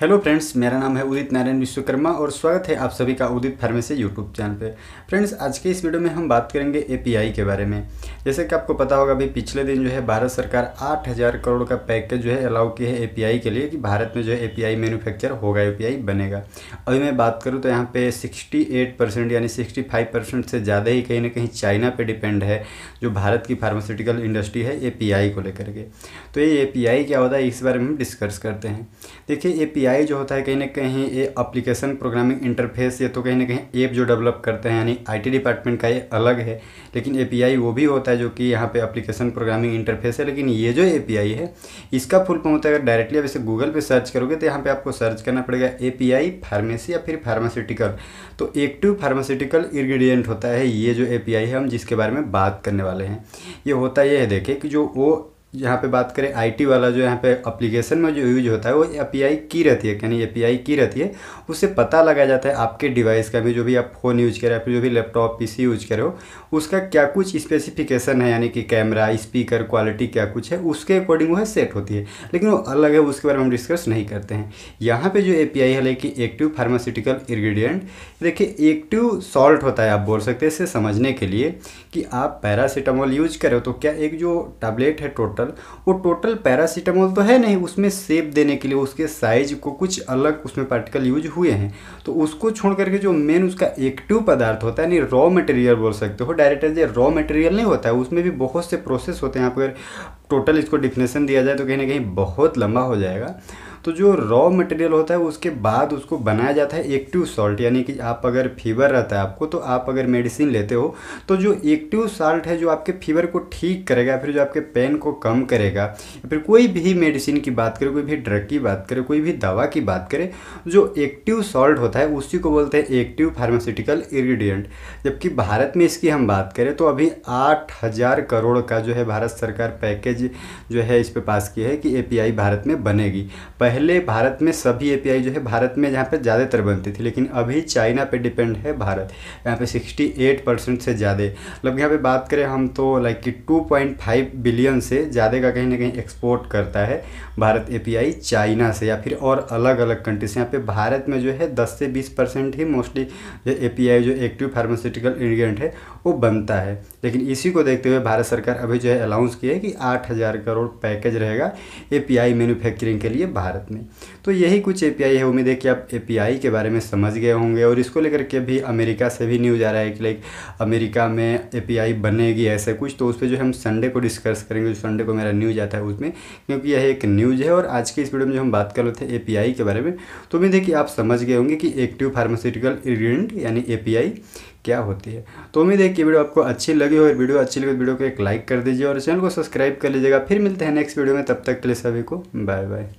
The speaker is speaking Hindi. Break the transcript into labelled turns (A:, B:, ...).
A: हेलो फ्रेंड्स मेरा नाम है उदित नारायण विश्वकर्मा और स्वागत है आप सभी का उदित फार्मेसी यूट्यूब चैनल पे फ्रेंड्स आज के इस वीडियो में हम बात करेंगे एपीआई के बारे में जैसे कि आपको पता होगा अभी पिछले दिन जो है भारत सरकार 8000 करोड़ का पैकेज जो है अलाउ किया है एपीआई के लिए कि भारत में जो है ए पी होगा ए बनेगा अभी मैं बात करूँ तो यहाँ पर सिक्सटी यानी सिक्सटी से ज़्यादा ही कहीं ना कहीं चाइना पर डिपेंड है जो भारत की फार्मास्यूटिकल इंडस्ट्री है ए को लेकर के तो ये ए क्या होता है इस बारे में हम डिस्कस करते हैं देखिए ए ए जो होता है कहीं ना कहीं ये अप्लीकेशन प्रोग्रामिंग इंटरफेस या तो कहीं ना कहीं ऐप जो डेवलप करते हैं यानी आईटी डिपार्टमेंट का ये अलग है लेकिन ए वो भी होता है जो कि यहाँ पे अप्लीकेशन प्रोग्रामिंग इंटरफेस है लेकिन ये जो ए है इसका फुल फॉर्म होता है अगर डायरेक्टली आप इसे गूगल पर सर्च करोगे तो यहाँ पर आपको सर्च करना पड़ेगा ए फार्मेसी या फिर फार्मास्यूटिकल तो एक्टिव फार्मास्यूटिकल इन्ग्रीडियंट होता है ये जो ए है हम जिसके बारे में बात करने वाले हैं ये होता यह है देखें कि जो वो यहाँ पे बात करें आईटी वाला जो यहाँ पे एप्लीकेशन में जो यूज होता है वो एपीआई की रहती है यानी एपीआई की रहती है उससे पता लगाया जाता है आपके डिवाइस का भी जो भी आप फ़ोन यूज करें या फिर जो भी लैपटॉप पीसी यूज करे हो उसका क्या कुछ स्पेसिफिकेशन है यानी कि कैमरा स्पीकर क्वालिटी क्या कुछ है उसके अकॉर्डिंग वो है सेट होती है लेकिन वो अलग है उसके बारे में हम डिस्कस नहीं करते हैं यहाँ पर जो ए पी है लेकिन एक्टिव फार्मास्यूटिकल इन्ग्रीडियंट देखिए एक्टिव सॉल्ट होता है आप बोल सकते हैं इसे समझने के लिए कि आप पैरासीटामोल यूज करो तो क्या एक जो टैबलेट है टोटल टोटल वो टोटल पैरासीटामोल तो है नहीं उसमें सेप देने के लिए उसके साइज को कुछ अलग उसमें पार्टिकल यूज हुए हैं तो उसको छोड़ करके जो मेन उसका एक्टिव पदार्थ होता है यानी रॉ मटेरियल बोल सकते हो डायरेक्ट एज रॉ मटेरियल नहीं होता है उसमें भी बहुत से प्रोसेस होते हैं यहाँ पर टोटल इसको डिफिनेशन दिया जाए तो कहीं ना कहीं बहुत लंबा हो जाएगा तो जो रॉ मटेरियल होता है उसके बाद उसको बनाया जाता है एक्टिव सॉल्ट यानी कि आप अगर फीवर रहता है आपको तो आप अगर मेडिसिन लेते हो तो जो एक्टिव साल्ट है जो आपके फीवर को ठीक करेगा फिर जो आपके पेन को कम करेगा या फिर कोई भी मेडिसिन की बात करें कोई भी ड्रग की बात करें कोई भी दवा की बात करें जो एक्टिव सॉल्ट होता है उसी को बोलते हैं एक्टिव फार्मास्यूटिकल इग्रीडियंट जबकि भारत में इसकी हम बात करें तो अभी आठ हज़ार करोड़ का जो है भारत सरकार पैकेज जो है इस पर पास किया है कि ए भारत में बनेगी पहले पहले भारत में सभी एपीआई जो है भारत में जहाँ पे ज़्यादातर बनती थी लेकिन अभी चाइना पे डिपेंड है भारत यहाँ पे 68 परसेंट से ज़्यादा मतलब यहाँ पे बात करें हम तो लाइक कि 2.5 बिलियन से ज़्यादा का कहीं ना कहीं एक्सपोर्ट करता है भारत एपीआई चाइना से या फिर और अलग अलग कंट्री से यहाँ पर भारत में जो है दस से बीस ही मोस्टली जो ए जो एक्टिव फार्मास्यूटिकल इन्ग्रीडियंट है वो बनता है लेकिन इसी को देखते हुए भारत सरकार अभी जो है अनाउंस किया है कि आठ करोड़ पैकेज रहेगा ए मैन्युफैक्चरिंग के लिए भारत साथ में तो यही कुछ ए है उम्मीद है कि आप ए के बारे में समझ गए होंगे और इसको लेकर के भी अमेरिका से भी न्यूज़ आ रहा है कि लाइक अमेरिका में ए बनेगी ऐसे कुछ तो उस पर जो हम संडे को डिस्कस करेंगे जो संडे को मेरा न्यूज़ आता है उसमें क्योंकि यह एक न्यूज़ है और आज के इस वीडियो में जो हम बात कर रहे थे ए के बारे में तो उम्मीद है कि आप समझ गए होंगे कि एक्टिव फार्मास्यूटिकल इग्रीडियंट यानी ए क्या होती है तो उम्मीद है कि वीडियो आपको अच्छी लगी हो और वीडियो अच्छी लगी तो वीडियो को एक लाइक कर दीजिए और चैनल को सब्सक्राइब कर लीजिएगा फिर मिलते हैं नेक्स्ट वीडियो में तब तक के लिए सभी को बाय बाय